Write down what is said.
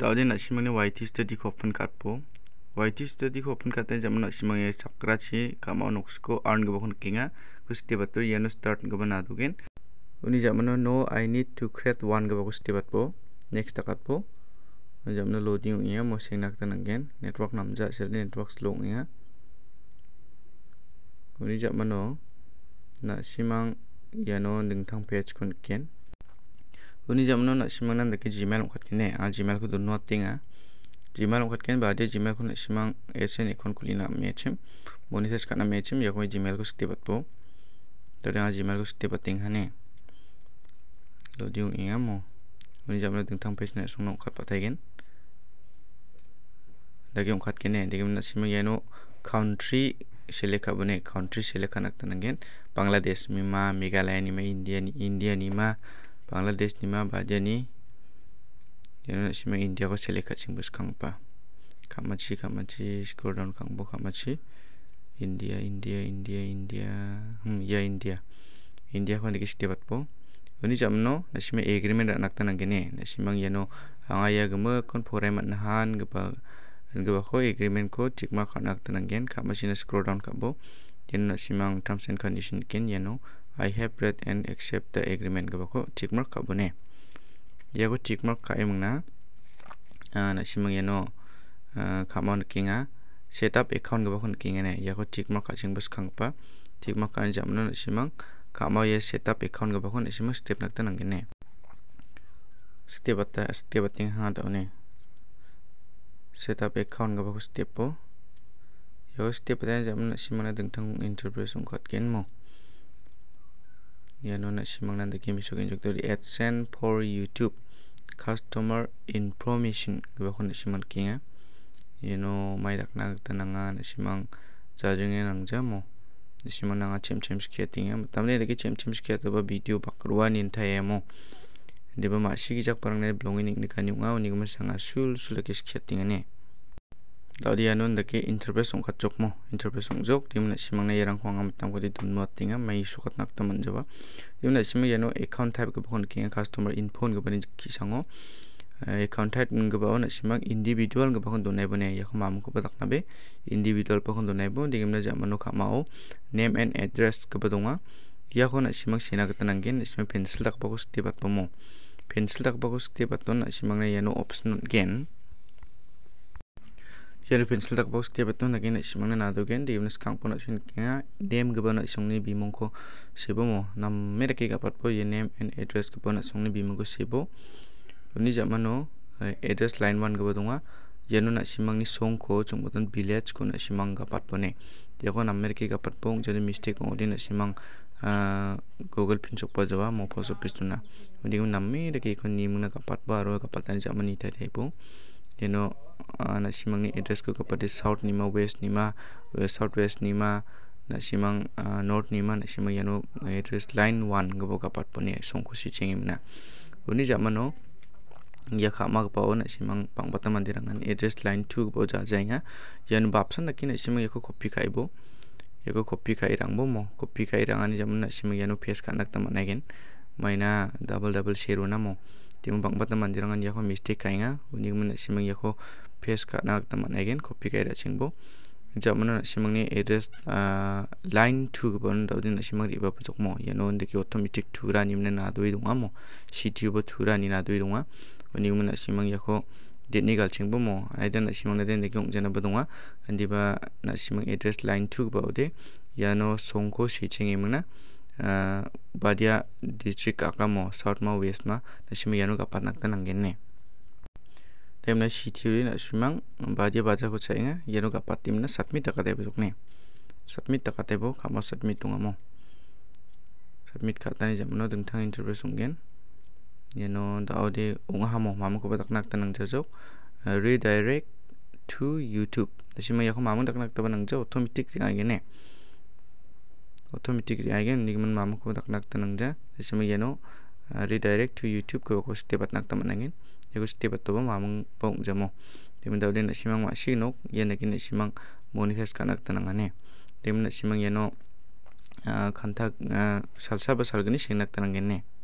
ने वाई नासिमांगनि स्टडी को ओपन पो वाई काटपो स्टडी को ओपन करते हैं जब काटनाय जामन नासिमांगनि साक्राचि कामाव नक्सखौ आर्न गोबाखौ नकिङा ये नो स्टार्ट के बना दोगे उनि जब no no I need to create one के गोबाखौ स्टिबातपो नेक्स्ट तक जब नो लोडिंग उइया मोसें नंगे नेटवर्क नाम नामजा सेलनि नेटवर्क स्लो जब नो उनि ये नो यानो थंग पेज कुन नकिन uni jamano naisingmangna dake gmail ong·katgenga aa gmail ko do noatenga gmail ong·katgen bade gmail ko naisimang sn ekon kulina mechim monetize करना मैच जीमेल को सकते बतो तरह जीमेल को सकते बतेंगे हने लो दियो इंगा मो उन्हें जब लोग दिखता पेज ने सुनो उनका देखिए कंट्री सेलेक्ट कर कंट्री सेलेक्ट बांग्लादेश में मेघालय निमा इंडिया इंडिया निमा Bangladesh ni mah bahagian ni Yang nak simak India kau select kat simbus kang pa Kak Maci, Kak Maci, scroll down kang bo India, India, India, India Hmm, ya India India kau nak kisik dapat po Ini jam no, nak simak agreement nak nak tanang gini Nak simak ya Angaya gema kon porai nahan gepa Dan gepa kau agreement kau cik mah kak nak tanang gini Kak nak scroll down kak bo Yang nak simak terms and condition gini ya I have read and accept the agreement gabako tick mark kabune yago tick mark ka emang na ah, simang Ka ya ah, kamon kinga set up account gabakon kinga ne yago tick mark ka kang kangpa tick mark kan jamna na simang kama ye ya set up account gabakon na simang step nakta nangine step ata step ating hang ada ne set up account gabakon step po yago step ata na simang na dengtang interview sungkat ken mo yano naisingmang nandike misokengjaktori AdSense for YouTube customer information shimang naisimankenga eh. yano maidakna gita nanga ah. naisimang jajenge nangjamo naisimang nanga chemchem skiatinga matamne eh. dake chemchem skiatoba video bakruani ntayamo deba parang jakparangne blongi niknikani unga ah. unigma sanga sul sulake eh, ne Dariano ndake interface song kachok mo interface song jok tim na simang na yerang kong ang matang kodi dun mo tinga may sukat nak taman jawa tim na simang yano account type ka pokon kinga customer info ka pani kisang o account type ng ka pokon na simang individual ka pokon dunay bone yak mam ko patak na be individual pokon dunay bone tingim na jaman no kama o name and address ka patunga yakon na simang sina ka tanang gin simang pencil tak pokos tibat pa mo pencil tak pokos tibat ton na simang na yano optional gin Sheriff in Sildak Box ke betun again Shimang na dogen the Evenis Kang Pono Shin Kya name Gabana Songni Bimongko Sebo Nam Merake Kapatpo ye name and address Gabana Songni Bimongko Sebo Uni Jamano address line 1 Gabadunga Yanu na Shimang ni Songko Chungbutan village ko na Shimang Kapatpo ne Yako Nam Merake Kapatpo Jadi mistake Odi na Shimang Google pin sokpa jawa mo poso pistuna Udi Nam Merake ko ni muna Kapatpo aro Kapatan Jamani Tadebo જેનો નસીમાંગની South Nima, West Nima, નિમા South West Nima, west નિમા nasimang north ni man nasimang yano address line 1 gabo kapat poni ko si chingim na uni jamano ya khama ga pao nasimang pangbata mandirangan address line 2 gabo ja jainga yan bapsan nakin nasimang yako copy khaibo yako copy rang bo mo copy khai rangani jamon nasimang yano paste kanak tamanagen maina double double share na mo timu bang bata mandirangan yako mistik kainga unik kuma na mang yako pes ka na kta mana egen kopi kaira cengbo jama na simang ni edes uh, line two ka bana dawdi na simang riba pasok mo yano nde ki otomitik tura ni mene na dawi donga mo shi tiba tura ni na dawi dunga wuni kuma na simang yako dit ni gal cengbo mo aida na mang na den de kiong jana badunga andi ba na simang edes line two ka bawde yano songko shi cengi mana बदिया district अकलामो south मा west मा नसिम यानु का पाnak ta nangen ne temna si thiuri na simang badiya baja ko chainga yaनु ka patim na submit ta ka debo ne submit ta ka debo kama submit tunga mo submit ka tani jamno ding thang interview gen, yaनु da ode unga hamo mam ko badak nak ta nang jojok redirect to youtube nasimu yakho mam dak nak ta banang jo automatic tinga ne automatically aigen nigman mamuk ko dak nakta nangja sesama iano redirect to youtube ko ko step at nakta manangin yego step at tobo mamung pong jamo demen dawde nak simang ma si nok ian nakin na simang monetize ka nakta nangane demen na simang iano kantak salsa ba salgani sing nakta nangin ne